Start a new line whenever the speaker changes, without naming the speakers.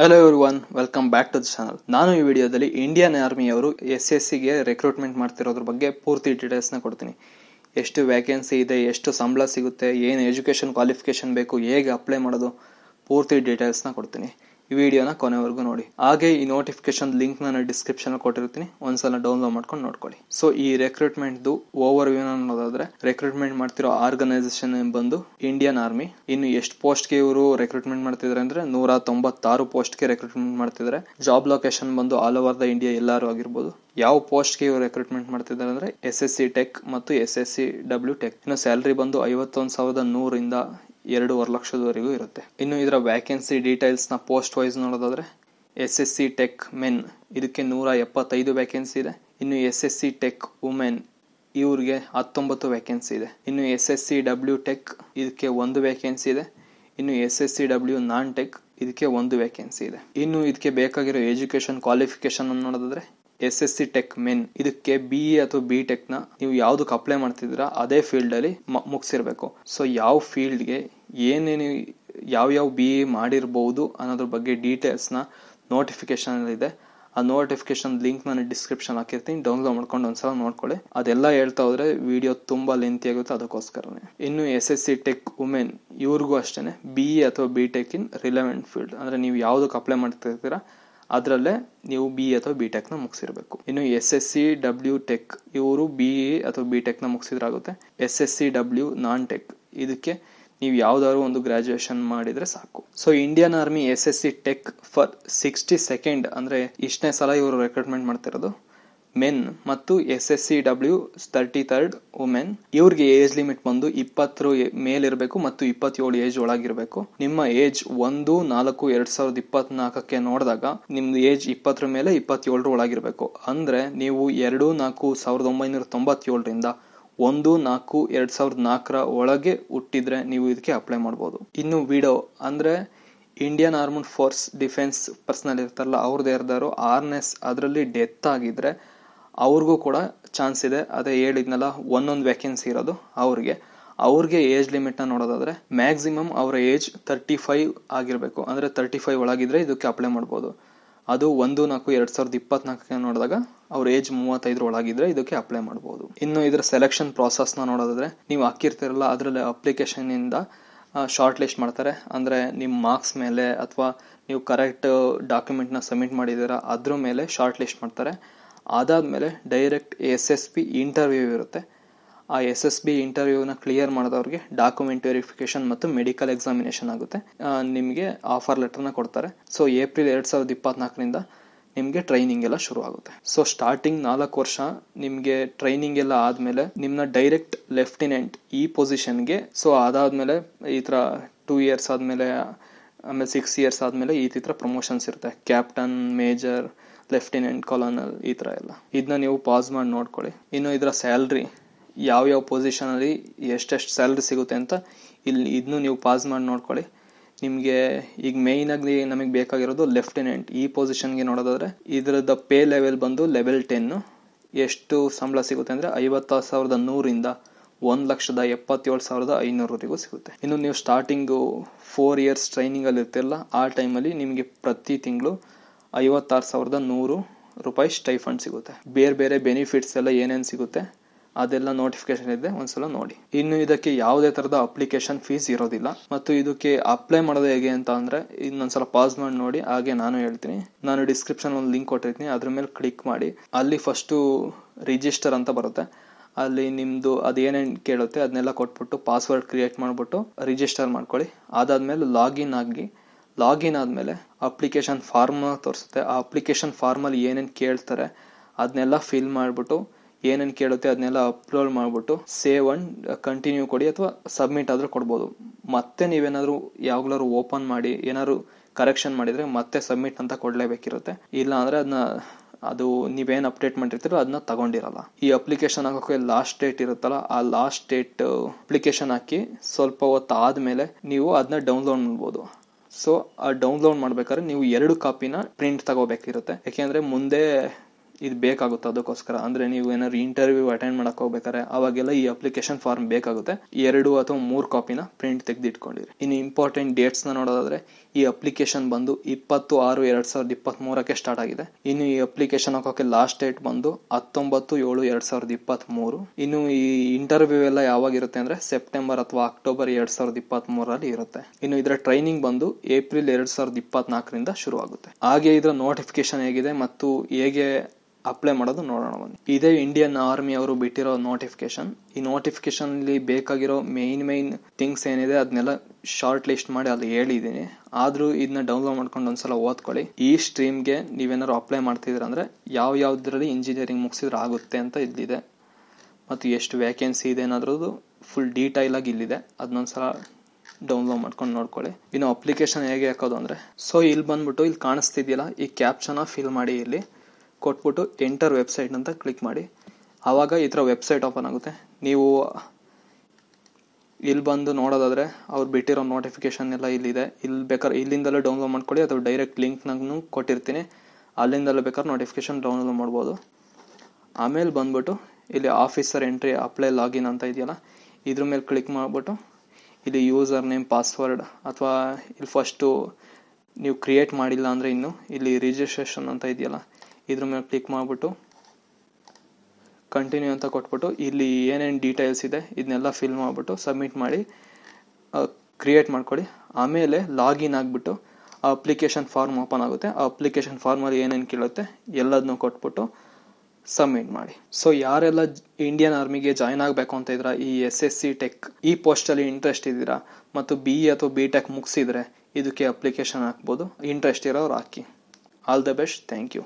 hello one welcome back to the channel ನಾನು ಈ ವಿಡಿಯೋದಲ್ಲಿ ಇಂಡಿಯನ್ ಆರ್ಮಿಯವರು ಎಸ್ ಎಸ್ ಸಿಗೆ ರೆಕ್ರೂಟ್ಮೆಂಟ್ ಮಾಡ್ತಿರೋದ್ರ ಬಗ್ಗೆ ಪೂರ್ತಿ ಡೀಟೇಲ್ಸ್ನ ಕೊಡ್ತೀನಿ ಎಷ್ಟು ವ್ಯಾಕೆನ್ಸಿ ಇದೆ ಎಷ್ಟು ಸಂಬಳ ಸಿಗುತ್ತೆ ಏನು ಎಜುಕೇಷನ್ ಕ್ವಾಲಿಫಿಕೇಷನ್ ಬೇಕು ಹೇಗೆ ಅಪ್ಲೈ ಮಾಡೋದು ಪೂರ್ತಿ ಡೀಟೇಲ್ಸ್ನ ಕೊಡ್ತೀನಿ ಈ ವಿಡಿಯೋನ ಕೊನೆವರೆಗೂ ನೋಡಿ ಹಾಗೆ ಈ ನೋಟಿಫಿಕೇಶನ್ ಲಿಂಕ್ ನಾನು ಡಿಸ್ಕ್ರಿಪ್ಷನ್ ಕೊಟ್ಟಿರ್ತೀನಿ ಒಂದ್ಸಲ ಡೌನ್ಲೋಡ್ ಮಾಡ್ಕೊಂಡು ನೋಡ್ಕೊಳ್ಳಿ ಸೊ ಈ ರೆಕ್ರೂಟ್ಮೆಂಟ್ ಓವರ್ ವ್ಯೂ ನೋಡೋದಾದ್ರೆ ರೆಕ್ರೂಟ್ಮೆಂಟ್ ಮಾಡ್ತಿರೋ ಆರ್ಗನೈಸೇಷನ್ ಬಂದು ಇಂಡಿಯನ್ ಆರ್ಮಿ ಇನ್ನು ಎಷ್ಟು ಪೋಸ್ಟ್ ಗೆ ಇವರು ರೆಕ್ರೂಟ್ಮೆಂಟ್ ಮಾಡ್ತಿದ್ರೆ ಅಂದ್ರೆ ನೂರ ತೊಂಬತ್ತಾರು ಪೋಸ್ಟ್ ಗೆ ರೆಕ್ರೂಟ್ಮೆಂಟ್ ಮಾಡ್ತಿದ್ರೆ ಜಾಬ್ ಲೊಕೇಶನ್ ಬಂದು ಆಲ್ ಓವರ್ ದ ಇಂಡಿಯಾ ಎಲ್ಲರೂ ಆಗಿರ್ಬೋದು ಯಾವ ಪೋಸ್ಟ್ ಗೆ ಇವರು ರೆಕ್ರೂಟ್ಮೆಂಟ್ ಮಾಡ್ತಿದ್ದಾರೆ ಅಂದ್ರೆ ಎಸ್ ಎಸ್ ಸಿ ಟೆಕ್ ಮತ್ತು S S C W tech ಇನ್ನು ಸ್ಯಾಲರಿ ಬಂದು ಐವತ್ತೊಂದು ಸಾವಿರದ ನೂರಿಂದ ಎರಡೂವರೆ ಲಕ್ಷದವರೆಗೂ ಇರುತ್ತೆ ಇನ್ನು ಇದರ ವ್ಯಾಕೆನ್ಸಿ ಡೀಟೇಲ್ಸ್ನ ಪೋಸ್ಟ್ ವೈಸ್ ನೋಡೋದಾದ್ರೆ S S C tech men ಇದಕ್ಕೆ ನೂರ ಎಪ್ಪತ್ತೈದು ವ್ಯಾಕೆನ್ಸಿ ಇದೆ ಇನ್ನು S S C tech women ಇವ್ರಿಗೆ ಹತ್ತೊಂಬತ್ತು ವ್ಯಾಕೆನ್ಸಿ ಇದೆ ಇನ್ನು S S C W tech ಇದಕ್ಕೆ ಒಂದು ವ್ಯಾಕೆನ್ಸಿ ಇದೆ ಇನ್ನು S S C W non tech ಇದಕ್ಕೆ ಒಂದು ವ್ಯಾಕೆನ್ಸಿ ಇದೆ ಇನ್ನು ಇದಕ್ಕೆ ಬೇಕಾಗಿರೋ ಎಜುಕೇಶನ್ ಕ್ವಾಲಿಫಿಕೇಶನ್ ನೋಡೋದಾದ್ರೆ S S C tech men ಇದಕ್ಕೆ ಬಿ ಎ ಅಥವಾ ಬಿ ಟೆಕ್ ನ ನೀವು ಯಾವ್ದಕ್ಕೆ ಅಪ್ಲೈ ಮಾಡ್ತಿದ್ದೀರಾ ಅದೇ ಫೀಲ್ಡ್ ಅಲ್ಲಿ ಮುಗಿಸಿರ್ಬೇಕು ಸೊ ಯಾವ ಗೆ ಏನೇನು ಯಾವ ಯಾವ ಬಿ ಎ ಮಾಡಿರ್ಬೋದು ಅನ್ನೋದ್ರ ಬಗ್ಗೆ ಡೀಟೇಲ್ಸ್ನ ನೋಟಿಫಿಕೇಶನ್ ಇದೆ ಆ ನೋಟಿಫಿಕೇಶನ್ ಲಿಂಕ್ ನಾನು ಡಿಸ್ಕ್ರಿಪ್ಷನ್ ಹಾಕಿರ್ತೀನಿ ಡೌನ್ಲೋಡ್ ಮಾಡ್ಕೊಂಡು ಒಂದ್ಸಲ ನೋಡ್ಕೊಳ್ಳಿ ಅದೆಲ್ಲ ಹೇಳ್ತಾ ಹೋದ್ರೆ ವಿಡಿಯೋ ತುಂಬಾ ಲೆಂತಿ ಆಗುತ್ತೆ ಅದಕ್ಕೋಸ್ಕರನೇ ಇನ್ನು S S C tech women ಇವ್ರಿಗೂ ಅಷ್ಟೇ ಬಿ ಎ ಅಥವಾ B tech in relevant field ಅಂದ್ರೆ ನೀವು ಯಾವ್ದಕ್ಕೆ ಅಪ್ಲೈ ಮಾಡ್ತಿರ್ತೀರಾ ಅದರಲ್ಲೇ ನೀವು ಬಿ ಅಥವಾ ಬಿ ಟೆಕ್ನ ಮುಗಿಸಿರ್ಬೇಕು ಇನ್ನು S S C W tech ಇವರು ಬಿ ಎ ಅಥವಾ ಬಿ ಟೆಕ್ನ ಮುಗಿಸಿದ್ರಾಗುತ್ತೆ S S C W non tech ಇದಕ್ಕೆ ನೀವು ಯಾವ್ದಾದ್ರು ಒಂದು ಗ್ರಾಜುಯೇಷನ್ ಮಾಡಿದ್ರೆ ಸಾಕು so Indian army S S C tech for sixty second ಅಂದ್ರೆ ಇಷ್ಟನೇ ಸಲ ಇವರು ರೆಕ್ರೂಟ್ಮೆಂಟ್ ಮಾಡ್ತಿರೋದು ಮೆನ್ ಮತ್ತು S S C W thirty third women ಇವ್ರಿಗೆ ಏಜ್ ಲಿಮಿಟ್ ಬಂದು ಇಪ್ಪತ್ತರ ಮೇಲಿರಬೇಕು ಮತ್ತು ಇಪ್ಪತ್ತೇಳು ಏಜ್ ಒಳಗಿರಬೇಕು ನಿಮ್ಮ ಏಜ್ ಒಂದು ನಾಲ್ಕು ಎರಡ್ ಸಾವಿರದ ಇಪ್ಪತ್ನಾಲ್ಕಕ್ಕೆ ನೋಡಿದಾಗ ನಿಮ್ದು ಏಜ್ ಇಪ್ಪತ್ತರ ಮೇಲೆ ಇಪ್ಪತ್ತೇಳರ ಒಳಗಿರಬೇಕು ಅಂದ್ರೆ ನೀವು ಎರಡು ನಾಲ್ಕು ಸಾವಿರದ ಒಂಬೈನೂರ ತೊಂಬತ್ತೇಳರಿಂದ ಒಂದು ನಾಲ್ಕು ಎರಡ್ ಸಾವಿರದ ನಾಲ್ಕರ ಒಳಗೆ ಹುಟ್ಟಿದ್ರೆ ನೀವು ಇದಕ್ಕೆ ಅಪ್ಲೈ ಮಾಡಬಹುದು ಇನ್ನು ವಿಡೋ ಅಂದ್ರೆ Indian armed force defence personnel ಇರ್ತಾರಲ್ಲ ಅವ್ರದ್ದು ಯಾರ್ದಾರು ಆರ್ನೆಸ್ ಅದರಲ್ಲಿ ಡೆತ್ ಆಗಿದ್ರೆ ಅವ್ರಿಗೂ ಕೂಡ ಚಾನ್ಸ್ ಇದೆ ಅದೇ ಹೇಳಿದ್ನಲ್ಲ ಒಂದೊಂದು ವ್ಯಾಕೆನ್ಸಿ ಇರೋದು ಅವ್ರಿಗೆ ಅವ್ರಿಗೆ ಏಜ್ ಲಿಮಿಟ್ನ ನೋಡೋದಾದರೆ ಮ್ಯಾಕ್ಸಿಮಮ್ ಅವರ ಏಜ್ ತರ್ಟಿ ಫೈವ್ ಆಗಿರಬೇಕು ಅಂದರೆ ತರ್ಟಿ ಫೈವ್ ಒಳಗಿದ್ರೆ ಇದಕ್ಕೆ ಅಪ್ಲೈ ಮಾಡ್ಬೋದು ಅದು ಒಂದು ನಾಲ್ಕು ಎರಡು ಸಾವಿರದ ಇಪ್ಪತ್ನಾಲ್ಕಕ್ಕೆ ನೋಡಿದಾಗ ಅವ್ರ ಏಜ್ ಮೂವತ್ತೈದರ ಒಳಗಿದ್ರೆ ಇದಕ್ಕೆ ಅಪ್ಲೈ ಮಾಡ್ಬೋದು ಇನ್ನು ಇದರ ಸೆಲೆಕ್ಷನ್ ಪ್ರಾಸೆಸ್ನ ನೋಡೋದಾದರೆ ನೀವು ಹಾಕಿರ್ತಿರಲ್ಲ ಅದರಲ್ಲಿ ಅಪ್ಲಿಕೇಶನಿಂದ ಶಾರ್ಟ್ ಲಿಸ್ಟ್ ಮಾಡ್ತಾರೆ ಅಂದರೆ ನಿಮ್ಮ ಮಾರ್ಕ್ಸ್ ಮೇಲೆ ಅಥವಾ ನೀವು ಕರೆಕ್ಟ್ ಡಾಕ್ಯುಮೆಂಟ್ನ ಸಬ್ಮಿಟ್ ಮಾಡಿದ್ದೀರಾ ಅದ್ರ ಮೇಲೆ ಶಾರ್ಟ್ ಲಿಸ್ಟ್ ಮಾಡ್ತಾರೆ ಅದಾದಮೇಲೆ direct S S B interview ಇರುತ್ತೆ ಆ ಎಸ್ ಎಸ್ ಬಿ ಇಂಟರ್ವ್ಯೂನ ಕ್ಲಿಯರ್ ಮಾಡಿದವ್ರಿಗೆ ಡಾಕ್ಯುಮೆಂಟ್ ವೆರಿಫಿಕೇಶನ್ ಮತ್ತು ಮೆಡಿಕಲ್ ಎಕ್ಸಾಮಿನೇಷನ್ ಆಗುತ್ತೆ ನಿಮಗೆ ಆಫರ್ ಲೆಟರ್ನ ಕೊಡ್ತಾರೆ ಸೊ ಏಪ್ರಿಲ್ ಎರಡು ಸಾವಿರದ ಇಪ್ಪತ್ನಾಲ್ಕರಿಂದ ನಿಮಗೆ ಟ್ರೈನಿಂಗ್ ಎಲ್ಲ ಶುರು ಆಗುತ್ತೆ ಸೊ ಸ್ಟಾರ್ಟಿಂಗ್ ನಾಲ್ಕು ವರ್ಷ ನಿಮಗೆ ಟ್ರೈನಿಂಗ್ ಎಲ್ಲ ಆದಮೇಲೆ ನಿಮ್ಮನ್ನ ಡೈರೆಕ್ಟ್ ಲೆಫ್ಟಿನೆಂಟ್ ಈ ಪೊಸಿಷನ್ಗೆ ಸೊ ಅದಾದಮೇಲೆ ಈ ಥರ ಟೂ ಇಯರ್ಸ್ ಆದಮೇಲೆ ಆಮೇಲೆ ಸಿಕ್ಸ್ ಇಯರ್ಸ್ ಆದಮೇಲೆ ಈ ಥರ ಪ್ರಮೋಷನ್ಸ್ ಇರುತ್ತೆ ಕ್ಯಾಪ್ಟನ್ ಮೇಜರ್ ಲೆಫ್ಟಿನೆಂಟ್ ಕಾಲೋನಲ್ ಈ ಥರ ಎಲ್ಲ ಇದನ್ನ ನೀವು ಪಾಸ್ ಮಾಡಿ ನೋಡ್ಕೊಳ್ಳಿ ಇನ್ನು ಇದರ ಸ್ಯಾಲ್ರಿ ಯಾವ ಯಾವ ಪೊಸಿಷನಲ್ಲಿ ಎಷ್ಟೆಷ್ಟು ಸ್ಯಾಲ್ರಿ ಸಿಗುತ್ತೆ ಅಂತ ಇಲ್ಲಿ ಇದನ್ನು ನೀವು ಪಾಸ್ ಮಾಡಿ ನೋಡ್ಕೊಳ್ಳಿ ನಿಮಗೆ ಈಗ ಆಗಿ ನಮಗೆ ಬೇಕಾಗಿರೋದು ಲೆಫ್ಟಿನೆಂಟ್ ಈ ಪೊಸಿಷನ್ಗೆ ನೋಡೋದಾದರೆ ಇದರದ ಪೇ ಲೆವೆಲ್ ಬಂದು ಲೆವೆಲ್ ಟೆನ್ನು ಎಷ್ಟು ಸಂಬಳ ಸಿಗುತ್ತೆ ಅಂದರೆ ಐವತ್ತು ಸಾವಿರದ ನೂರಿಂದ ಒಂದು ಲಕ್ಷದ ಎಪ್ಪತ್ತೇಳು ಸಾವಿರದ ಐನೂರವರೆಗೂ ಸಿಗುತ್ತೆ ಇನ್ನು ನೀವು ಸ್ಟಾರ್ಟಿಂಗು ಫೋರ್ ಇಯರ್ಸ್ ಟ್ರೈನಿಂಗಲ್ಲಿ ಇರ್ತಿರಲ್ಲ ಆ ಟೈಮಲ್ಲಿ ನಿಮಗೆ ಪ್ರತಿ ತಿಂಗಳು ಐವತ್ತಾರು ಸಾವಿರದ ನೂರು ರೂಪಾಯಿ ಸ್ಟೈಫಂಡ್ ಸಿಗುತ್ತೆ ಬೇರೆ ಬೇರೆ ಬೆನಿಫಿಟ್ಸ್ ಎಲ್ಲ ಏನೇನು ಸಿಗುತ್ತೆ ಅದೆಲ್ಲ ನೋಟಿಫಿಕೇಶನ್ ಇದೆ ಒಂದ್ಸಲ ನೋಡಿ ಇನ್ನು ಇದಕ್ಕೆ ಯಾವುದೇ ತರದ ಅಪ್ಲಿಕೇಶನ್ ಫೀಸ್ ಇರೋದಿಲ್ಲ ಮತ್ತು ಇದಕ್ಕೆ ಅಪ್ಲೈ ಮಾಡೋದು ಹೇಗೆ ಅಂತ ಅಂದ್ರೆ ಇನ್ನೊಂದ್ಸಲ ಪಾಸ್ ಮಾಡಿ ನೋಡಿ ಹಾಗೆ ನಾನು ಹೇಳ್ತೀನಿ ನಾನು ಡಿಸ್ಕ್ರಿಪ್ಷನ್ ಒಂದು ಲಿಂಕ್ ಕೊಟ್ಟಿರ್ತೀನಿ ಅದ್ರ ಮೇಲೆ ಕ್ಲಿಕ್ ಮಾಡಿ ಅಲ್ಲಿ ಫಸ್ಟು ರಿಜಿಸ್ಟರ್ ಅಂತ ಬರುತ್ತೆ ಅಲ್ಲಿ ನಿಮ್ಮದು ಅದೇನೇನು ಕೇಳುತ್ತೆ ಅದನ್ನೆಲ್ಲ ಕೊಟ್ಬಿಟ್ಟು ಪಾಸ್ವರ್ಡ್ ಕ್ರಿಯೇಟ್ ಮಾಡ್ಬಿಟ್ಟು ರಿಜಿಸ್ಟರ್ ಮಾಡ್ಕೊಳ್ಳಿ ಅದಾದ್ಮೇಲೆ ಲಾಗಿನ್ ಆಗಿ ಲಾಗಿನ್ ಆದಮೇಲೆ ಅಪ್ಲಿಕೇಶನ್ ಫಾರ್ಮ್ ತೋರಿಸುತ್ತೆ ಆ ಅಪ್ಲಿಕೇಶನ್ ಫಾರ್ಮಲ್ಲಿ ಏನೇನು ಕೇಳ್ತಾರೆ ಅದನ್ನೆಲ್ಲ ಫಿಲ್ ಮಾಡಿಬಿಟ್ಟು ಏನೇನು ಕೇಳುತ್ತೆ ಅದನ್ನೆಲ್ಲ ಅಪ್ಲೋಡ್ ಮಾಡಿಬಿಟ್ಟು ಸೇವ್ ಅಂಡ್ ಕಂಟಿನ್ಯೂ ಕೊಡಿ ಅಥವಾ ಸಬ್ಮಿಟ್ ಆದರೂ ಕೊಡ್ಬೋದು ಮತ್ತೆ ನೀವೇನಾದರೂ ಯಾವಾಗಲಾದ್ರು ಓಪನ್ ಮಾಡಿ ಏನಾದ್ರು ಕರೆಕ್ಷನ್ ಮಾಡಿದರೆ ಮತ್ತೆ ಸಬ್ಮಿಟ್ ಅಂತ ಕೊಡಲೇಬೇಕಿರುತ್ತೆ ಇಲ್ಲ ಅಂದರೆ ಅದನ್ನ ಅದು ನೀವೇನು ಅಪ್ಡೇಟ್ ಮಾಡಿರ್ತೀರೋ ಅದನ್ನ ತಗೊಂಡಿರಲ್ಲ ಈ ಅಪ್ಲಿಕೇಶನ್ ಹಾಕೋಕೆ ಲಾಸ್ಟ್ ಡೇಟ್ ಇರುತ್ತಲ್ಲ ಆ ಲಾಸ್ಟ್ ಡೇಟ್ ಅಪ್ಲಿಕೇಶನ್ ಹಾಕಿ ಸ್ವಲ್ಪ ಹೊತ್ತು ಆದಮೇಲೆ ನೀವು ಅದನ್ನ ಡೌನ್ಲೋಡ್ ಮಾಡ್ಬೋದು ಸೊ ಡೌನ್ಲೋಡ್ ಮಾಡ್ಬೇಕಾದ್ರೆ ನೀವು ಎರಡು ಕಾಪಿನ ಪ್ರಿಂಟ್ ತಗೋಬೇಕಿರುತ್ತೆ ಯಾಕೆಂದ್ರೆ ಮುಂದೆ ಇದು ಬೇಕಾಗುತ್ತೆ ಅದಕ್ಕೋಸ್ಕರ ಅಂದ್ರೆ ನೀವು ಏನಾದ್ರು ಇಂಟರ್ವ್ಯೂ ಅಟೆಂಡ್ ಮಾಡಕ್ ಹೋಗ್ಬೇಕಾರೆ ಅವಾಗೆಲ್ಲ ಈ ಅಪ್ಲಿಕೇಶನ್ ಫಾರ್ಮ್ ಬೇಕಾಗುತ್ತೆ ಎರಡು ಅಥವಾ ಮೂರು ಕಾಪಿನ ಪ್ರಿಂಟ್ ತೆಗೆದಿಟ್ಕೊಂಡಿರಿ ಇನ್ನು ಇಂಪಾರ್ಟೆಂಟ್ ಡೇಟ್ಸ್ ನ ನೋಡೋದಾದ್ರೆ ಈ ಅಪ್ಲಿಕೇಶನ್ ಬಂದು ಇಪ್ಪತ್ತು ಆರು ಎರಡ್ ಸಾವಿರದ ಇಪ್ಪತ್ತ್ ಮೂರಕ್ಕೆ ಸ್ಟಾರ್ಟ್ ಆಗಿದೆ ಇನ್ನು ಈ ಅಪ್ಲಿಕೇಶನ್ ಹಾಕೋಕೆ ಲಾಸ್ಟ್ ಡೇಟ್ ಬಂದು ಹತ್ತೊಂಬತ್ತು ಏಳು ಎರಡ್ ಸಾವಿರದ ಇಪ್ಪತ್ತ್ ಮೂರು ಇನ್ನು ಈ ಇಂಟರ್ವ್ಯೂ ಎಲ್ಲ ಇರುತ್ತೆ ಅಂದ್ರೆ ಸೆಪ್ಟೆಂಬರ್ ಅಥವಾ ಅಕ್ಟೋಬರ್ ಎರಡ್ ಸಾವಿರದ ಇಪ್ಪತ್ತ್ ಮೂರಲ್ಲಿ ಇರುತ್ತೆ ಇನ್ನು ಇದರ ಟ್ರೈನಿಂಗ್ ಬಂದು ಏಪ್ರಿಲ್ ಎರಡ್ ಸಾವಿರದ ಇಪ್ಪತ್ನಾಲ್ಕರಿಂದ ಶುರು ಆಗುತ್ತೆ ಹಾಗೆ ಇದರ ನೋಟಿಫಿಕೇಶನ್ ಹೇಗಿದೆ ಮತ್ತು ಹೇಗೆ ಅಪ್ಲೈ ಮಾಡೋದು ನೋಡೋಣ ಬನ್ನಿ ಇದೇ ಇಂಡಿಯನ್ ಆರ್ಮಿ ಅವರು ಬಿಟ್ಟಿರೋ ನೋಟಿಫಿಕೇಶನ್ ಈ ನೋಟಿಫಿಕೇಶನ್ ಅಲ್ಲಿ ಬೇಕಾಗಿರೋ ಮೈನ್ ಮೈನ್ ಥಿಂಗ್ಸ್ ಏನಿದೆ ಅದನ್ನೆಲ್ಲ ಶಾರ್ಟ್ ಲಿಸ್ಟ್ ಮಾಡಿ ಅಲ್ಲಿ ಹೇಳಿದ್ದೀನಿ ಆದ್ರೂ ಇದನ್ನ ಡೌನ್ಲೋಡ್ ಮಾಡ್ಕೊಂಡು ಒಂದ್ಸಲ ಓದ್ಕೊಳ್ಳಿ ಈ ಸ್ಟ್ರೀಮ್ಗೆ ನೀವೇನಾದ್ರು ಅಪ್ಲೈ ಮಾಡ್ತಿದ್ರ ಅಂದ್ರೆ ಯಾವ ಯಾವ್ದ್ರಲ್ಲಿ ಇಂಜಿನಿಯರಿಂಗ್ ಮುಗಿಸಿದ್ರೆ ಆಗುತ್ತೆ ಅಂತ ಇಲ್ಲಿದೆ ಮತ್ತು ಎಷ್ಟು ವ್ಯಾಕೆನ್ಸಿ ಇದೆ ಅನ್ನೋದ್ರದ್ದು ಫುಲ್ ಡೀಟೈಲ್ ಆಗಿ ಇಲ್ಲಿದೆ ಅದನ್ನೊಂದ್ಸಲ ಡೌನ್ಲೋಡ್ ಮಾಡ್ಕೊಂಡು ನೋಡ್ಕೊಳ್ಳಿ ಇನ್ನು ಅಪ್ಲಿಕೇಶನ್ ಹೇಗೆ ಹಾಕೋದು ಅಂದ್ರೆ ಸೊ ಇಲ್ಲಿ ಬಂದ್ಬಿಟ್ಟು ಇಲ್ಲಿ ಕಾಣಿಸ್ತಿದ್ಯಲ್ಲ ಈ ಕ್ಯಾಪ್ಷನ್ ಫಿಲ್ ಮಾಡಿ ಇಲ್ಲಿ ಕೊಟ್ಬಿಟ್ಟು ಎಂಟರ್ ವೆಬ್ಸೈಟ್ ಅಂತ ಕ್ಲಿಕ್ ಮಾಡಿ ಆವಾಗ ಈ ಥರ ವೆಬ್ಸೈಟ್ ಓಪನ್ ಆಗುತ್ತೆ ನೀವು ಇಲ್ಲಿ ಬಂದು ನೋಡೋದಾದರೆ ಅವ್ರು ಬಿಟ್ಟಿರೋ ನೋಟಿಫಿಕೇಷನ್ ಎಲ್ಲ ಇಲ್ಲಿದೆ ಇಲ್ಲಿ ಬೇಕಾದ್ರೆ ಇಲ್ಲಿಂದಲೇ ಡೌನ್ಲೋಡ್ ಮಾಡ್ಕೊಳ್ಳಿ ಅಥವಾ ಡೈರೆಕ್ಟ್ ಲಿಂಕ್ ಕೊಟ್ಟಿರ್ತೀನಿ ಅಲ್ಲಿಂದಲೇ ಬೇಕಾದ್ರೆ ನೋಟಿಫಿಕೇಶನ್ ಡೌನ್ಲೋಡ್ ಮಾಡ್ಬೋದು ಆಮೇಲೆ ಬಂದ್ಬಿಟ್ಟು ಇಲ್ಲಿ ಆಫೀಸರ್ ಎಂಟ್ರಿ ಅಪ್ಲೈ ಲಾಗಿನ್ ಅಂತ ಇದೆಯಲ್ಲ ಇದ್ರ ಮೇಲೆ ಕ್ಲಿಕ್ ಮಾಡಿಬಿಟ್ಟು ಇಲ್ಲಿ ಯೂಸರ್ ನೇಮ್ ಪಾಸ್ವರ್ಡ್ ಅಥವಾ ಇಲ್ಲಿ ಫಸ್ಟು ನೀವು ಕ್ರಿಯೇಟ್ ಮಾಡಿಲ್ಲ ಅಂದರೆ ಇನ್ನು ಇಲ್ಲಿ ರಿಜಿಸ್ಟ್ರೇಷನ್ ಅಂತ ಇದೆಯಲ್ಲ ಇದ್ರ ಮೇಲೆ ಕ್ಲಿಕ್ ಮಾಡಿಬಿಟ್ಟು ಕಂಟಿನ್ಯೂ ಅಂತ ಕೊಟ್ಬಿಟ್ಟು ಇಲ್ಲಿ ಏನೇನು ಡೀಟೇಲ್ಸ್ ಇದೆ ಇದನ್ನೆಲ್ಲ ಫಿಲ್ ಮಾಡಿಬಿಟ್ಟು ಸಬ್ಮಿಟ್ ಮಾಡಿ ಕ್ರಿಯೇಟ್ ಮಾಡ್ಕೊಳ್ಳಿ ಆಮೇಲೆ ಲಾಗಿನ್ ಆಗಿಬಿಟ್ಟು ಆ ಅಪ್ಲಿಕೇಶನ್ ಫಾರ್ಮ್ ಓಪನ್ ಆಗುತ್ತೆ ಆ ಅಪ್ಲಿಕೇಶನ್ ಫಾರ್ಮಲ್ಲಿ ಏನೇನು ಕೇಳುತ್ತೆ ಎಲ್ಲದನ್ನೂ ಕೊಟ್ಬಿಟ್ಟು ಸಬ್ಮಿಟ್ ಮಾಡಿ ಸೊ ಯಾರೆಲ್ಲ ಇಂಡಿಯನ್ ಆರ್ಮಿಗೆ ಜಾಯ್ನ್ ಆಗಬೇಕು ಅಂತ ಇದ್ರ ಈ ಎಸ್ ಎಸ್ ಸಿ ಟೆಕ್ ಈ ಪೋಸ್ಟಲ್ಲಿ ಇಂಟ್ರೆಸ್ಟ್ ಇದ್ದೀರಾ ಮತ್ತು ಬಿ ಇ e ಅಥವಾ ಬಿ ಟೆಕ್ ಮುಗಿಸಿದರೆ ಇದಕ್ಕೆ ಅಪ್ಲಿಕೇಶನ್ ಹಾಕ್ಬೋದು ಇಂಟ್ರೆಸ್ಟ್ ಇರೋರು ಹಾಕಿ all the best thank you